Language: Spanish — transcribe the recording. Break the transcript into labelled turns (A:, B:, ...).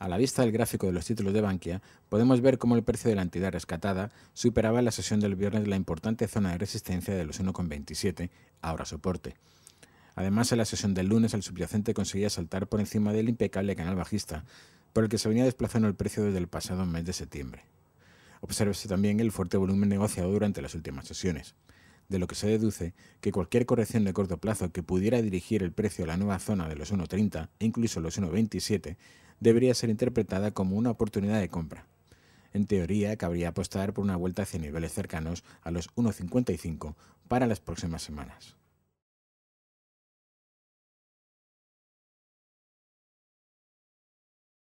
A: A la vista del gráfico de los títulos de Bankia, podemos ver cómo el precio de la entidad rescatada superaba en la sesión del viernes la importante zona de resistencia de los 1,27, ahora soporte. Además, en la sesión del lunes, el subyacente conseguía saltar por encima del impecable canal bajista, por el que se venía desplazando el precio desde el pasado mes de septiembre. Obsérvese también el fuerte volumen negociado durante las últimas sesiones, de lo que se deduce que cualquier corrección de corto plazo que pudiera dirigir el precio a la nueva zona de los 1,30 e incluso los 1,27 debería ser interpretada como una oportunidad de compra. En teoría, cabría apostar por una vuelta hacia niveles cercanos a los 1,55 para las próximas semanas.